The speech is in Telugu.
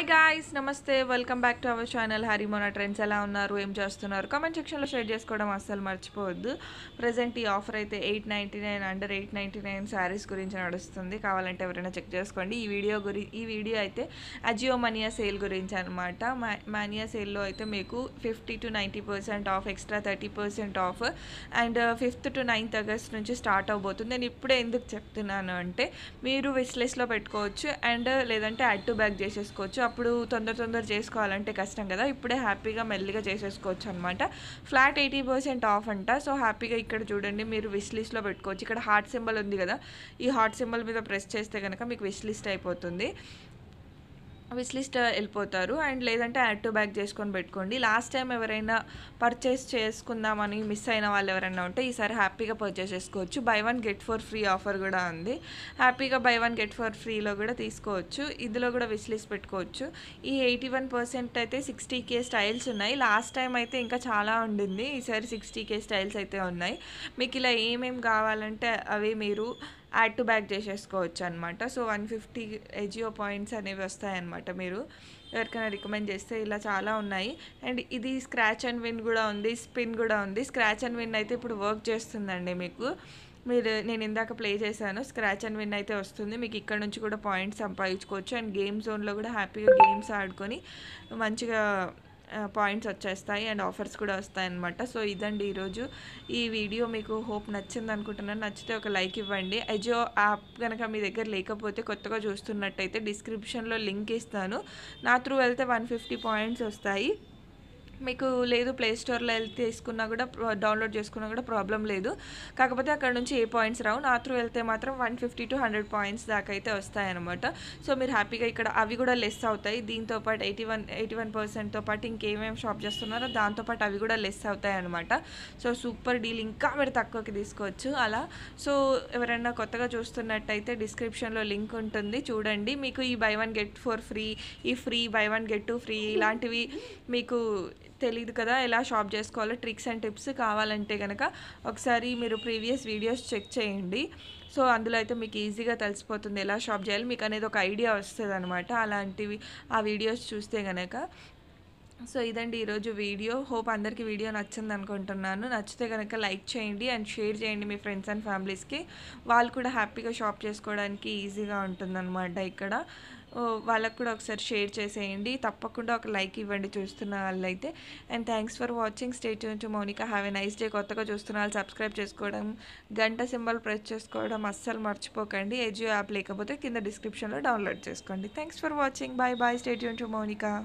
హాయ్ గాయస్ నమస్తే welcome back to our channel Harimona trends ఎలా ఉన్నారు ఏం చేస్తున్నారు కామెంట్ సెక్షన్లో షేర్ చేసుకోవడం అస్సలు మర్చిపోవద్దు ప్రజెంట్ ఈ ఆఫర్ అయితే eight ninety nine under eight ninety nine sarees గురించి నడుస్తుంది కావాలంటే ఎవరైనా చెక్ చేసుకోండి ఈ వీడియో గురి ఈ వీడియో అయితే అజియో మనియా సేల్ గురించి అనమాట మానియా సేల్లో అయితే మీకు fifty to ninety percent off extra thirty percent off and fifth to ninth August నుంచి స్టార్ట్ అవబోతుంది నేను ఇప్పుడే ఎందుకు చెప్తున్నాను అంటే మీరు విస్లెస్లో పెట్టుకోవచ్చు అండ్ లేదంటే యాడ్ టు బ్యాక్ చేసేసుకోవచ్చు అప్పుడు తొందర తొందర చేసుకోవాలంటే కష్టం కదా ఇప్పుడే హ్యాపీగా మెల్లిగా చేసేసుకోవచ్చు అనమాట ఫ్లాట్ ఎయిటీ పర్సెంట్ ఆఫ్ అంట సో హ్యాపీగా ఇక్కడ చూడండి మీరు విష్ లిస్ట్లో పెట్టుకోవచ్చు ఇక్కడ హార్ట్ సింబల్ ఉంది కదా ఈ హార్ట్ సింబల్ మీద ప్రెస్ చేస్తే కనుక మీకు విష్ లిస్ట్ అయిపోతుంది విస్లిస్ట్ uh, వెళ్ళిపోతారు అండ్ లేదంటే యాడ్ టు బ్యాక్ చేసుకొని పెట్టుకోండి లాస్ట్ టైం ఎవరైనా పర్చేస్ చేసుకుందామని మిస్ అయిన వాళ్ళు ఎవరైనా ఉంటే ఈసారి హ్యాపీగా పర్చేస్ చేసుకోవచ్చు buy one get for free offer కూడా ఉంది హ్యాపీగా బై వన్ గెట్ ఫర్ ఫ్రీలో కూడా తీసుకోవచ్చు ఇందులో కూడా విస్లిస్ట్ పెట్టుకోవచ్చు ఈ ఎయిటీ వన్ పర్సెంట్ అయితే సిక్స్టీ కే స్టైల్స్ ఉన్నాయి లాస్ట్ టైం అయితే ఇంకా చాలా ఉండింది ఈసారి సిక్స్టీ కే స్టైల్స్ అయితే ఉన్నాయి మీకు ఇలా ఏమేమి కావాలంటే అవి మీరు యాడ్ టు బ్యాక్ చేసేసుకోవచ్చు అనమాట so one fifty Ajio points అనేవి వస్తాయన్నమాట మీరు ఎవరికైనా రికమెండ్ చేస్తే ఇలా చాలా ఉన్నాయి అండ్ ఇది స్క్రాచ్ అండ్ విన్ కూడా ఉంది స్పిన్ కూడా ఉంది స్క్రాచ్ అండ్ విన్ అయితే ఇప్పుడు వర్క్ చేస్తుందండి మీకు మీరు నేను ఇందాక ప్లే చేశాను స్క్రాచ్ అండ్ విన్ అయితే వస్తుంది మీకు ఇక్కడ నుంచి కూడా పాయింట్స్ సంపాదించుకోవచ్చు అండ్ గేమ్ జోన్లో కూడా హ్యాపీగా గేమ్స్ ఆడుకొని మంచిగా పాయింట్స్ వచ్చేస్తాయి అండ్ ఆఫర్స్ కూడా వస్తాయన్నమాట సో ఇదండి ఈరోజు ఈ వీడియో మీకు హోప్ నచ్చింది అనుకుంటున్నాను నచ్చితే ఒక లైక్ ఇవ్వండి అజో యాప్ కనుక మీ దగ్గర లేకపోతే కొత్తగా చూస్తున్నట్టయితే డిస్క్రిప్షన్లో లింక్ ఇస్తాను నా త్రూ వెళ్తే వన్ ఫిఫ్టీ పాయింట్స్ వస్తాయి మీకు లేదు ప్లే స్టోర్లో వెళ్ళి తీసుకున్నా కూడా డౌన్లోడ్ చేసుకున్నా కూడా ప్రాబ్లం లేదు కాకపోతే అక్కడ నుంచి ఏ పాయింట్స్ రావు నా త్రూ వెళ్తే మాత్రం one fifty to hundred points దాకా అయితే వస్తాయన్నమాట సో మీరు హ్యాపీగా ఇక్కడ అవి కూడా లెస్ అవుతాయి దీంతో పాటు ఎయిటీ వన్ ఎయిటీ వన్ పర్సెంట్తో పాటు ఇంకేమేమి షాప్ చేస్తున్నారో దాంతోపాటు అవి కూడా లెస్ అవుతాయి అనమాట సో సూపర్ డీల్ ఇంకా మీరు తక్కువకి తీసుకోవచ్చు అలా సో ఎవరైనా కొత్తగా చూస్తున్నట్టయితే డిస్క్రిప్షన్లో లింక్ ఉంటుంది చూడండి మీకు ఈ buy one get four free ఈ free buy one get two free ఇలాంటివి మీకు తెలియదు కదా ఎలా షాప్ చేసుకోవాలో ట్రిక్స్ అండ్ టిప్స్ కావాలంటే కనుక ఒకసారి మీరు ప్రీవియస్ వీడియోస్ చెక్ చేయండి సో అందులో అయితే మీకు ఈజీగా తెలిసిపోతుంది ఎలా షాప్ చేయాలి మీకు అనేది ఒక ఐడియా వస్తుంది అనమాట అలాంటివి ఆ వీడియోస్ చూస్తే కనుక సో ఇదండి ఈరోజు వీడియో హోప్ అందరికీ వీడియో నచ్చింది అనుకుంటున్నాను నచ్చితే కనుక లైక్ చేయండి అండ్ షేర్ చేయండి మీ ఫ్రెండ్స్ అండ్ ఫ్యామిలీస్కి వాళ్ళు కూడా హ్యాపీగా షాప్ చేసుకోవడానికి ఈజీగా ఉంటుందన్నమాట ఇక్కడ వాళ్ళకు కూడా ఒకసారి షేర్ చేసేయండి తప్పకుండా ఒక లైక్ ఇవ్వండి చూస్తున్న వాళ్ళైతే and thanks for watching stay టు Mounika have a nice day కొత్తగా చూస్తున్న వాళ్ళు సబ్స్క్రైబ్ చేసుకోవడం గంట సింబల్ ప్రెస్ చేసుకోవడం అస్సలు మర్చిపోకండి ఎజియో యాప్ లేకపోతే కింద డిస్క్రిప్షన్లో డౌన్లోడ్ చేసుకోండి thanks for watching bye bye stay టు మౌనిక